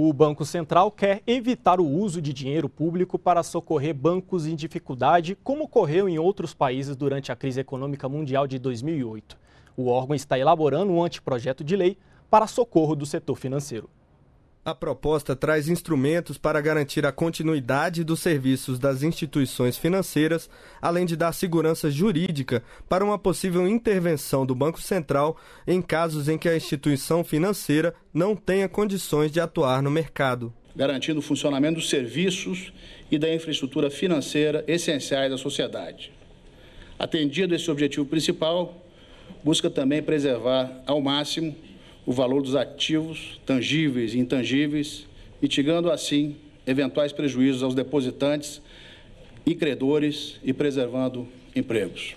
O Banco Central quer evitar o uso de dinheiro público para socorrer bancos em dificuldade, como ocorreu em outros países durante a crise econômica mundial de 2008. O órgão está elaborando um anteprojeto de lei para socorro do setor financeiro. A proposta traz instrumentos para garantir a continuidade dos serviços das instituições financeiras, além de dar segurança jurídica para uma possível intervenção do Banco Central em casos em que a instituição financeira não tenha condições de atuar no mercado. Garantindo o funcionamento dos serviços e da infraestrutura financeira essenciais da sociedade. Atendido esse objetivo principal, busca também preservar ao máximo o valor dos ativos tangíveis e intangíveis, mitigando assim eventuais prejuízos aos depositantes e credores e preservando empregos.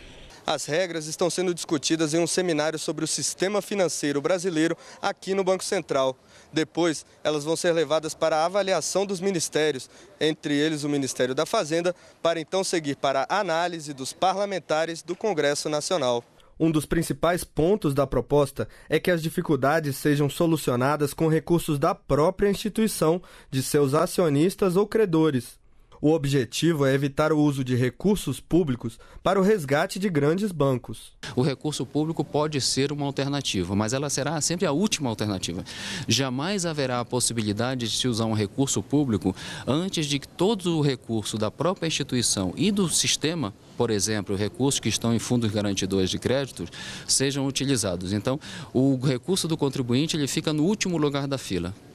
As regras estão sendo discutidas em um seminário sobre o sistema financeiro brasileiro aqui no Banco Central. Depois, elas vão ser levadas para a avaliação dos ministérios, entre eles o Ministério da Fazenda, para então seguir para a análise dos parlamentares do Congresso Nacional. Um dos principais pontos da proposta é que as dificuldades sejam solucionadas com recursos da própria instituição, de seus acionistas ou credores. O objetivo é evitar o uso de recursos públicos para o resgate de grandes bancos. O recurso público pode ser uma alternativa, mas ela será sempre a última alternativa. Jamais haverá a possibilidade de se usar um recurso público antes de que todo o recurso da própria instituição e do sistema por exemplo, recursos que estão em fundos garantidores de créditos sejam utilizados. Então, o recurso do contribuinte ele fica no último lugar da fila.